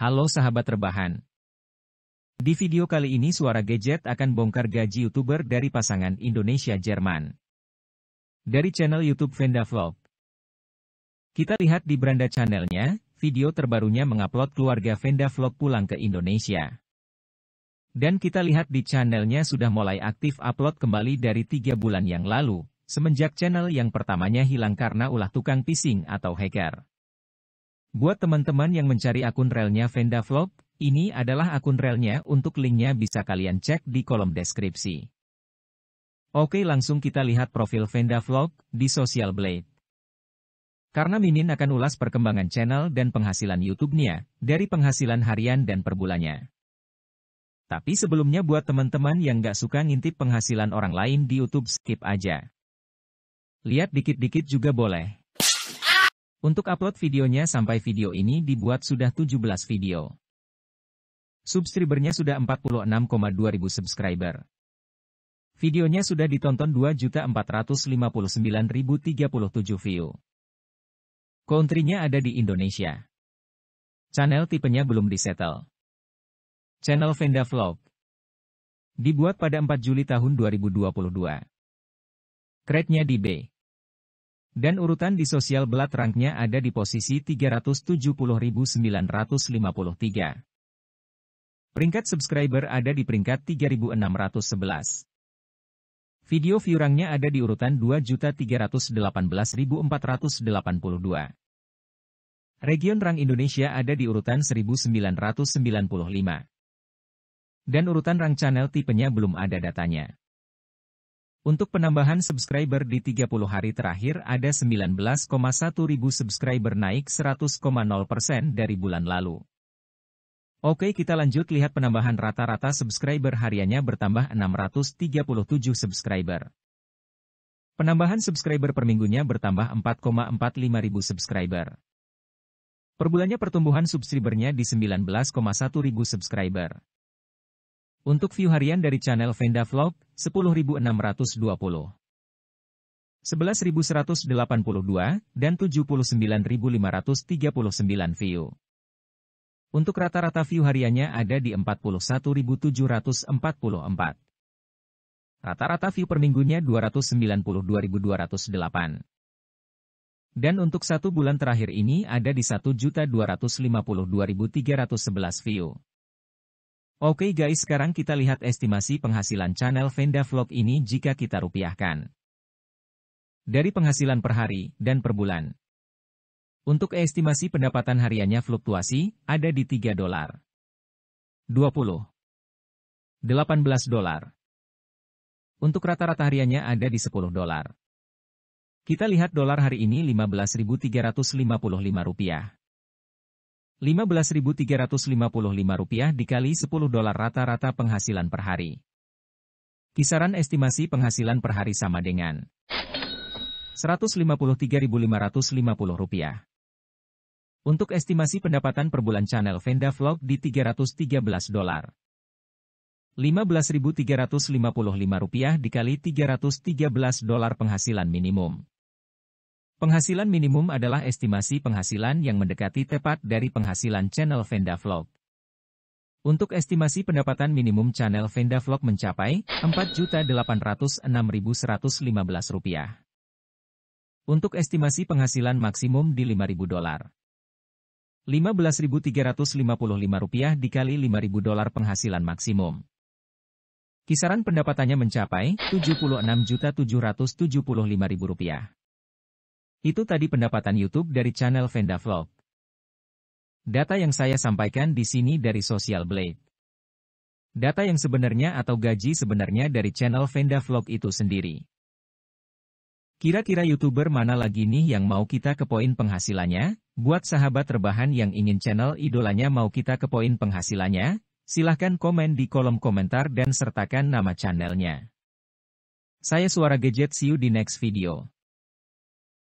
Halo sahabat rebahan. Di video kali ini Suara Gadget akan bongkar gaji YouTuber dari pasangan Indonesia-Jerman. Dari channel YouTube Venda Vlog. Kita lihat di beranda channelnya, video terbarunya mengupload keluarga Venda Vlog pulang ke Indonesia. Dan kita lihat di channelnya sudah mulai aktif upload kembali dari 3 bulan yang lalu, semenjak channel yang pertamanya hilang karena ulah tukang pising atau hacker. Buat teman-teman yang mencari akun relnya Venda Vlog, ini adalah akun relnya untuk linknya bisa kalian cek di kolom deskripsi. Oke langsung kita lihat profil Venda Vlog di Social Blade. Karena Minin akan ulas perkembangan channel dan penghasilan YouTube-nya, dari penghasilan harian dan perbulannya. Tapi sebelumnya buat teman-teman yang gak suka ngintip penghasilan orang lain di YouTube skip aja. Lihat dikit-dikit juga boleh. Untuk upload videonya sampai video ini dibuat sudah 17 video. Subscribernya sudah 46,2 ribu subscriber. Videonya sudah ditonton 2.459.037 view. Countrynya ada di Indonesia. Channel tipenya belum disetel. Channel Venda Vlog. Dibuat pada 4 Juli tahun 2022. grade di B. Dan urutan di sosial belat ranknya ada di posisi 370.953. Peringkat subscriber ada di peringkat 3611. Video view ranknya ada di urutan 2.318.482. Region Rang Indonesia ada di urutan 1995. Dan urutan Rang Channel tipenya belum ada datanya. Untuk penambahan subscriber di 30 hari terakhir ada 19,1 ribu subscriber naik 100,0% dari bulan lalu. Oke kita lanjut lihat penambahan rata-rata subscriber hariannya bertambah 637 subscriber. Penambahan subscriber per minggunya bertambah 4,45 ribu subscriber. Per bulannya pertumbuhan subscribernya di 19,1 ribu subscriber. Untuk view harian dari channel Venda Vlog, 10.620, 11.182, dan 79.539 view. Untuk rata-rata view hariannya ada di 41.744. Rata-rata view per minggunya 292.208. Dan untuk satu bulan terakhir ini ada di 1.252.311 view. Oke okay guys sekarang kita lihat estimasi penghasilan channel Venda Vlog ini jika kita rupiahkan. Dari penghasilan per hari dan per bulan. Untuk estimasi pendapatan hariannya fluktuasi, ada di 3 dolar. 20. 18 dolar. Untuk rata-rata hariannya ada di 10 dolar. Kita lihat dolar hari ini 15.355 rupiah. 15.355 dikali 10 dolar rata-rata penghasilan per hari. Kisaran estimasi penghasilan per hari sama dengan 153.550 rupiah. Untuk estimasi pendapatan per bulan channel Venda Vlog di 313 dolar. 15.355 rupiah dikali 313 dolar penghasilan minimum. Penghasilan minimum adalah estimasi penghasilan yang mendekati tepat dari penghasilan channel Venda Vlog. Untuk estimasi pendapatan minimum channel Venda Vlog mencapai Rp4.806.115. Untuk estimasi penghasilan maksimum di 5.000 dolar. 15.355 rupiah dikali 5.000 dolar penghasilan maksimum. Kisaran pendapatannya mencapai rp rupiah. Itu tadi pendapatan YouTube dari channel Venda Vlog. Data yang saya sampaikan di sini dari Social Blade. Data yang sebenarnya atau gaji sebenarnya dari channel Venda Vlog itu sendiri. Kira-kira YouTuber mana lagi nih yang mau kita ke poin penghasilannya? Buat sahabat rebahan yang ingin channel idolanya mau kita ke poin penghasilannya? Silahkan komen di kolom komentar dan sertakan nama channelnya. Saya Suara Gadget, see you di next video.